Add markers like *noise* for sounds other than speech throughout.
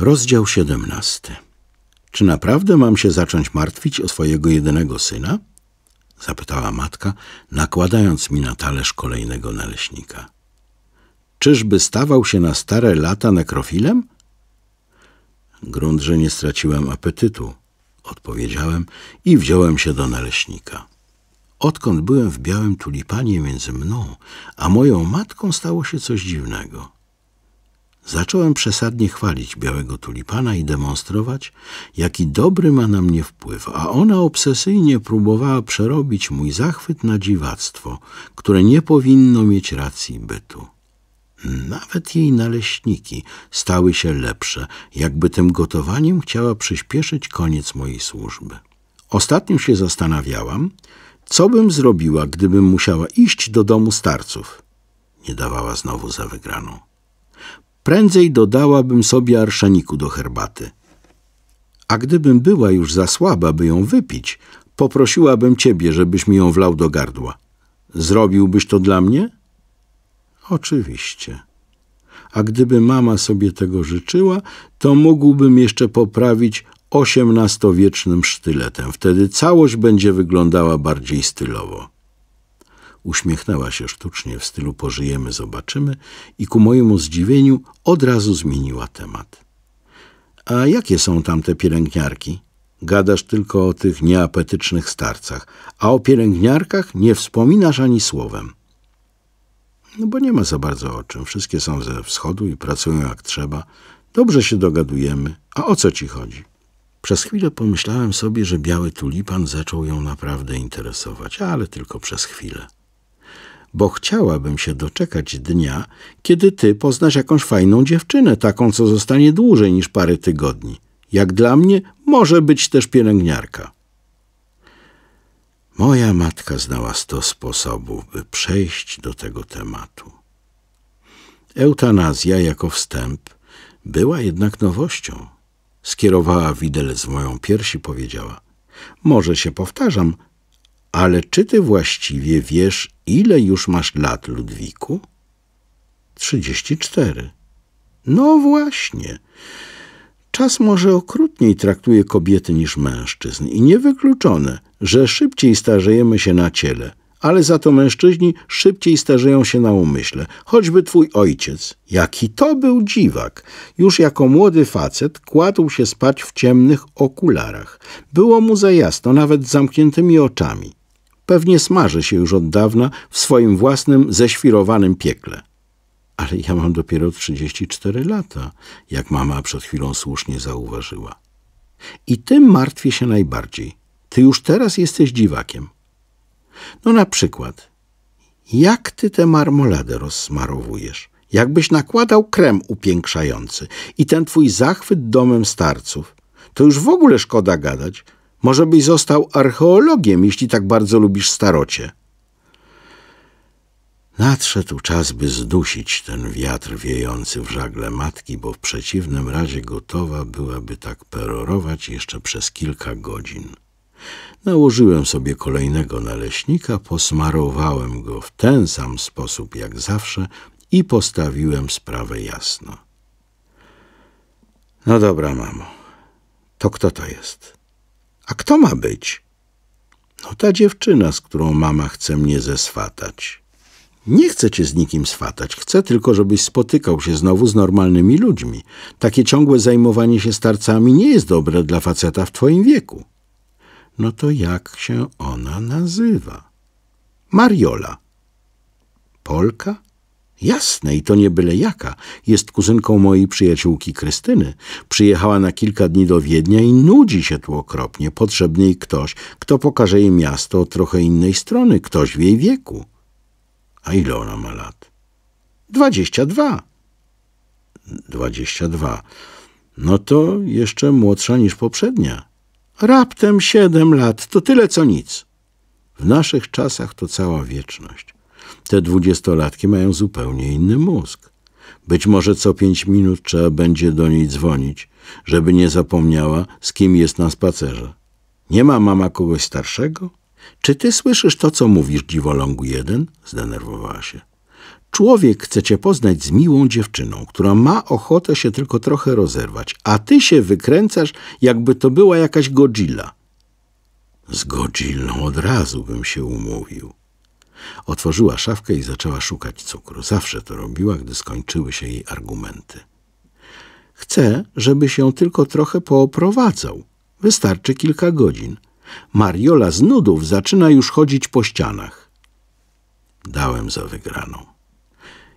Rozdział 17. Czy naprawdę mam się zacząć martwić o swojego jedynego syna? zapytała matka, nakładając mi na talerz kolejnego naleśnika. Czyżby stawał się na stare lata nekrofilem? Grunt, że nie straciłem apetytu, odpowiedziałem i wziąłem się do naleśnika. Odkąd byłem w białym tulipanie między mną a moją matką stało się coś dziwnego. Zacząłem przesadnie chwalić białego tulipana i demonstrować, jaki dobry ma na mnie wpływ, a ona obsesyjnie próbowała przerobić mój zachwyt na dziwactwo, które nie powinno mieć racji bytu. Nawet jej naleśniki stały się lepsze, jakby tym gotowaniem chciała przyspieszyć koniec mojej służby. Ostatnio się zastanawiałam, co bym zrobiła, gdybym musiała iść do domu starców. Nie dawała znowu za wygraną. Prędzej dodałabym sobie arszeniku do herbaty. A gdybym była już za słaba, by ją wypić, poprosiłabym ciebie, żebyś mi ją wlał do gardła. Zrobiłbyś to dla mnie? Oczywiście. A gdyby mama sobie tego życzyła, to mógłbym jeszcze poprawić osiemnastowiecznym sztyletem. Wtedy całość będzie wyglądała bardziej stylowo. Uśmiechnęła się sztucznie w stylu pożyjemy, zobaczymy i ku mojemu zdziwieniu od razu zmieniła temat. A jakie są tamte pielęgniarki? Gadasz tylko o tych nieapetycznych starcach, a o pielęgniarkach nie wspominasz ani słowem. No bo nie ma za bardzo o czym. Wszystkie są ze wschodu i pracują jak trzeba. Dobrze się dogadujemy. A o co ci chodzi? Przez chwilę pomyślałem sobie, że biały tulipan zaczął ją naprawdę interesować, ale tylko przez chwilę bo chciałabym się doczekać dnia, kiedy ty poznasz jakąś fajną dziewczynę, taką, co zostanie dłużej niż parę tygodni. Jak dla mnie, może być też pielęgniarka. Moja matka znała sto sposobów, by przejść do tego tematu. Eutanazja jako wstęp była jednak nowością. Skierowała widelec w moją piersi i powiedziała: Może się powtarzam, ale czy ty właściwie wiesz, ile już masz lat, Ludwiku? Trzydzieści cztery. No właśnie. Czas może okrutniej traktuje kobiety niż mężczyzn i niewykluczone, że szybciej starzejemy się na ciele, ale za to mężczyźni szybciej starzeją się na umyśle. Choćby twój ojciec, jaki to był dziwak, już jako młody facet kładł się spać w ciemnych okularach. Było mu za jasno, nawet z zamkniętymi oczami pewnie smaży się już od dawna w swoim własnym ześwirowanym piekle. Ale ja mam dopiero 34 lata, jak mama przed chwilą słusznie zauważyła. I tym martwię się najbardziej. Ty już teraz jesteś dziwakiem. No na przykład, jak ty tę marmoladę rozsmarowujesz? Jakbyś nakładał krem upiększający i ten twój zachwyt domem starców. To już w ogóle szkoda gadać – może byś został archeologiem, jeśli tak bardzo lubisz starocie. Nadszedł czas, by zdusić ten wiatr wiejący w żagle matki, bo w przeciwnym razie gotowa byłaby tak perorować jeszcze przez kilka godzin. Nałożyłem sobie kolejnego naleśnika, posmarowałem go w ten sam sposób jak zawsze i postawiłem sprawę jasno. No dobra, mamo, to kto to jest? A kto ma być? No ta dziewczyna, z którą mama chce mnie zeswatać. Nie chcę cię z nikim swatać, chcę tylko, żebyś spotykał się znowu z normalnymi ludźmi. Takie ciągłe zajmowanie się starcami nie jest dobre dla faceta w twoim wieku. No to jak się ona nazywa? Mariola. Polka? Jasne, i to nie byle jaka. Jest kuzynką mojej przyjaciółki Krystyny. Przyjechała na kilka dni do Wiednia i nudzi się tu okropnie. Potrzebny jej ktoś, kto pokaże jej miasto od trochę innej strony, ktoś w jej wieku. A ile ona ma lat? Dwadzieścia dwa. Dwadzieścia dwa. No to jeszcze młodsza niż poprzednia. Raptem siedem lat, to tyle co nic. W naszych czasach to cała wieczność te dwudziestolatki mają zupełnie inny mózg. Być może co pięć minut trzeba będzie do niej dzwonić, żeby nie zapomniała, z kim jest na spacerze. Nie ma mama kogoś starszego? Czy ty słyszysz to, co mówisz, dziwolągu jeden? Zdenerwowała się. Człowiek chce cię poznać z miłą dziewczyną, która ma ochotę się tylko trochę rozerwać, a ty się wykręcasz, jakby to była jakaś Godzilla. Z Godzillą od razu bym się umówił. Otworzyła szafkę i zaczęła szukać cukru. Zawsze to robiła, gdy skończyły się jej argumenty. Chcę, żeby się tylko trochę pooprowadzał. Wystarczy kilka godzin. Mariola z nudów zaczyna już chodzić po ścianach. Dałem za wygraną.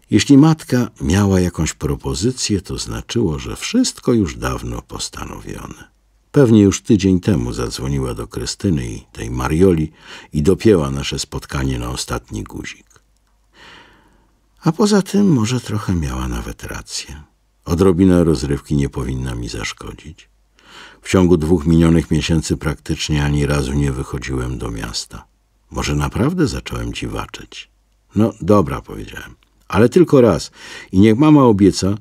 Jeśli matka miała jakąś propozycję, to znaczyło, że wszystko już dawno postanowione. Pewnie już tydzień temu zadzwoniła do Krystyny i tej Marioli i dopięła nasze spotkanie na ostatni guzik. A poza tym może trochę miała nawet rację. Odrobina rozrywki nie powinna mi zaszkodzić. W ciągu dwóch minionych miesięcy praktycznie ani razu nie wychodziłem do miasta. Może naprawdę zacząłem dziwaczyć. No dobra, powiedziałem ale tylko raz. I niech mama obieca,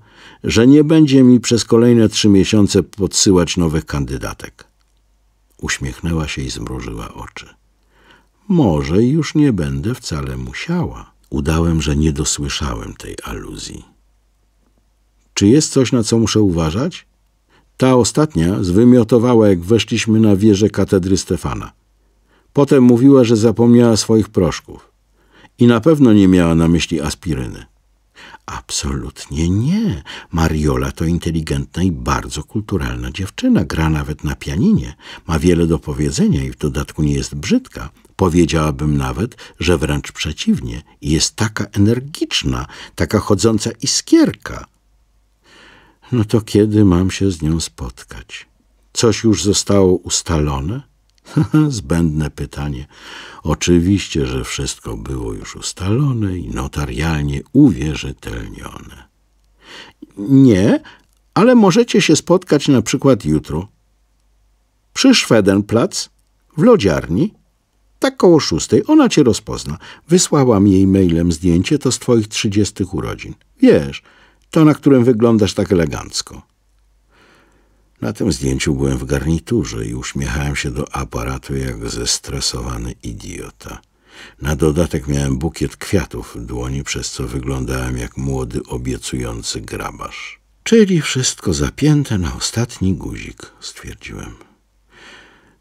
że nie będzie mi przez kolejne trzy miesiące podsyłać nowych kandydatek. Uśmiechnęła się i zmrużyła oczy. Może już nie będę wcale musiała. Udałem, że nie dosłyszałem tej aluzji. Czy jest coś, na co muszę uważać? Ta ostatnia zwymiotowała, jak weszliśmy na wieżę katedry Stefana. Potem mówiła, że zapomniała swoich proszków i na pewno nie miała na myśli aspiryny. Absolutnie nie. Mariola to inteligentna i bardzo kulturalna dziewczyna. Gra nawet na pianinie. Ma wiele do powiedzenia i w dodatku nie jest brzydka. Powiedziałabym nawet, że wręcz przeciwnie. Jest taka energiczna, taka chodząca iskierka. No to kiedy mam się z nią spotkać? Coś już zostało ustalone? *laughs* Zbędne pytanie. Oczywiście, że wszystko było już ustalone i notarialnie uwierzytelnione. Nie, ale możecie się spotkać na przykład jutro. Przy Szwedenplatz, w lodziarni, tak koło szóstej. Ona cię rozpozna. Wysłałam jej mailem zdjęcie, to z twoich trzydziestych urodzin. Wiesz, to na którym wyglądasz tak elegancko. Na tym zdjęciu byłem w garniturze i uśmiechałem się do aparatu jak zestresowany idiota. Na dodatek miałem bukiet kwiatów w dłoni, przez co wyglądałem jak młody, obiecujący grabarz. Czyli wszystko zapięte na ostatni guzik, stwierdziłem.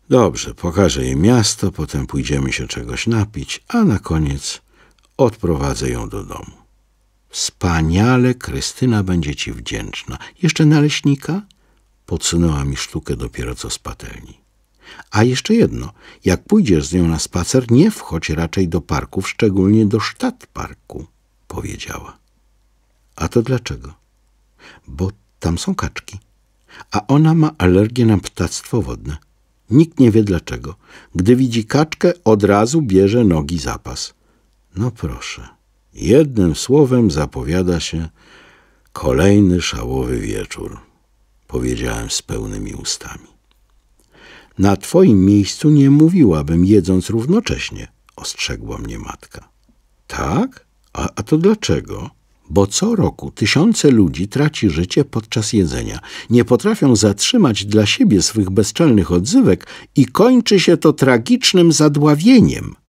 Dobrze, pokażę jej miasto, potem pójdziemy się czegoś napić, a na koniec odprowadzę ją do domu. Wspaniale, Krystyna będzie ci wdzięczna. Jeszcze naleśnika? Podsunęła mi sztukę dopiero co z patelni. A jeszcze jedno, jak pójdziesz z nią na spacer, nie wchodź raczej do parków, szczególnie do sztat parku, powiedziała. A to dlaczego? Bo tam są kaczki. A ona ma alergię na ptactwo wodne. Nikt nie wie dlaczego. Gdy widzi kaczkę, od razu bierze nogi zapas. No proszę. Jednym słowem zapowiada się kolejny szałowy wieczór powiedziałem z pełnymi ustami. Na twoim miejscu nie mówiłabym, jedząc równocześnie, ostrzegła mnie matka. Tak? A, a to dlaczego? Bo co roku tysiące ludzi traci życie podczas jedzenia. Nie potrafią zatrzymać dla siebie swych bezczelnych odzywek i kończy się to tragicznym zadławieniem.